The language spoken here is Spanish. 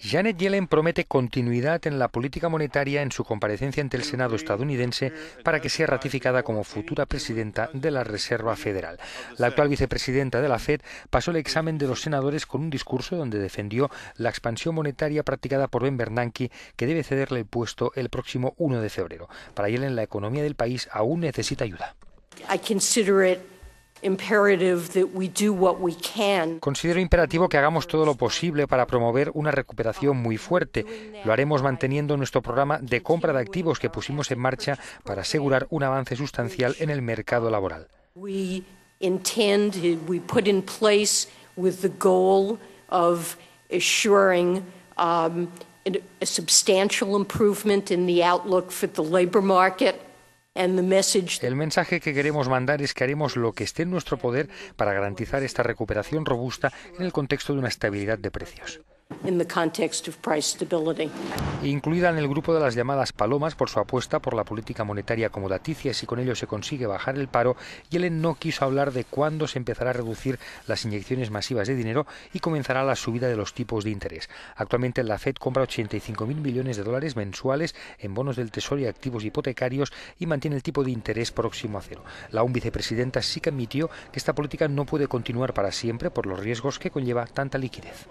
Janet Yellen promete continuidad en la política monetaria en su comparecencia ante el Senado estadounidense para que sea ratificada como futura presidenta de la Reserva Federal. La actual vicepresidenta de la Fed pasó el examen de los senadores con un discurso donde defendió la expansión monetaria practicada por Ben Bernanke, que debe cederle el puesto el próximo 1 de febrero. Para Yellen, la economía del país aún necesita ayuda. Considero imperativo que hagamos todo lo posible para promover una recuperación muy fuerte. Lo haremos manteniendo nuestro programa de compra de activos que pusimos en marcha para asegurar un avance sustancial en el mercado laboral. El mensaje que queremos mandar es que haremos lo que esté en nuestro poder para garantizar esta recuperación robusta en el contexto de una estabilidad de precios. Incluida en el grupo de las llamadas palomas por su apuesta por la política monetaria acomodaticia, si con ello se consigue bajar el paro, Yellen no quiso hablar de cuándo se empezará a reducir las inyecciones masivas de dinero y comenzará la subida de los tipos de interés. Actualmente la Fed compra 85.000 millones de dólares mensuales en bonos del Tesoro y activos hipotecarios y mantiene el tipo de interés próximo a cero. La un vicepresidenta sí que admitió que esta política no puede continuar para siempre por los riesgos que conlleva tanta liquidez.